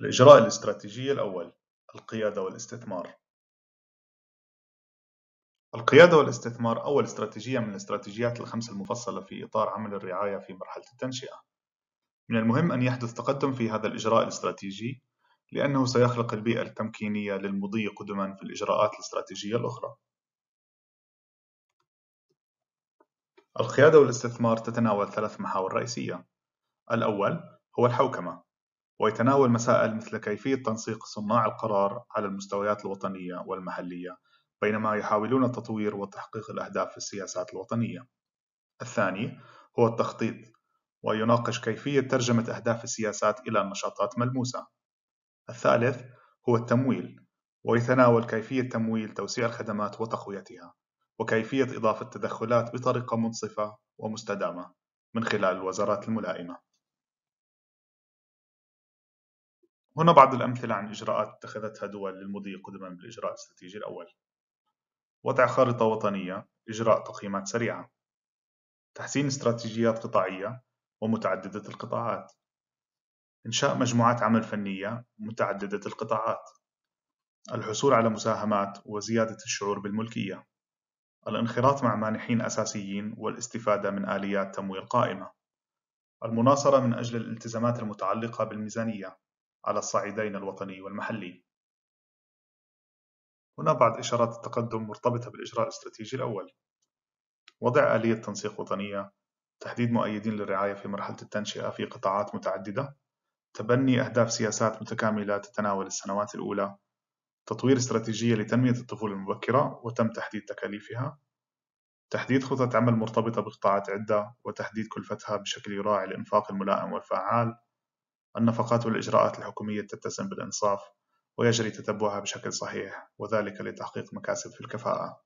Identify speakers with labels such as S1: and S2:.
S1: الإجراء الاستراتيجي الأول القيادة والاستثمار القيادة والاستثمار أول استراتيجية من الاستراتيجيات الخمس المفصلة في إطار عمل الرعاية في مرحلة التنشئة من المهم أن يحدث تقدم في هذا الإجراء الاستراتيجي لأنه سيخلق البيئة التمكينية للمضي قدما في الإجراءات الاستراتيجية الأخرى القيادة والاستثمار تتناول ثلاث محاور رئيسية الأول هو الحوكمة ويتناول مسائل مثل كيفية تنسيق صناع القرار على المستويات الوطنية والمحلية بينما يحاولون تطوير وتحقيق الأهداف في السياسات الوطنية. الثاني هو التخطيط ويناقش كيفية ترجمة أهداف السياسات إلى نشاطات ملموسة. الثالث هو التمويل ويتناول كيفية تمويل توسيع الخدمات وتقويتها وكيفية إضافة تدخلات بطريقة منصفة ومستدامة من خلال الوزارات الملائمة. هنا بعض الأمثلة عن إجراءات اتخذتها دول للمضي قدما بالإجراء الاستراتيجي الأول وضع خارطة وطنية إجراء تقييمات سريعة تحسين استراتيجيات قطاعية ومتعددة القطاعات إنشاء مجموعات عمل فنية متعددة القطاعات الحصول على مساهمات وزيادة الشعور بالملكية الانخراط مع مانحين أساسيين والاستفادة من آليات تمويل قائمة المناصرة من أجل الالتزامات المتعلقة بالميزانية على الصعيدين الوطني والمحلي هنا بعض إشارات التقدم مرتبطة بالإجراء الاستراتيجي الأول وضع آلية تنسيق وطنية تحديد مؤيدين للرعاية في مرحلة التنشئة في قطاعات متعددة تبني أهداف سياسات متكاملة تتناول السنوات الأولى تطوير استراتيجية لتنمية الطفولة المبكرة وتم تحديد تكاليفها تحديد خطط عمل مرتبطة بقطاعات عدة وتحديد كلفتها بشكل يراعي الإنفاق الملائم والفعال النفقات والإجراءات الحكومية تتسم بالإنصاف ويجري تتبعها بشكل صحيح وذلك لتحقيق مكاسب في الكفاءة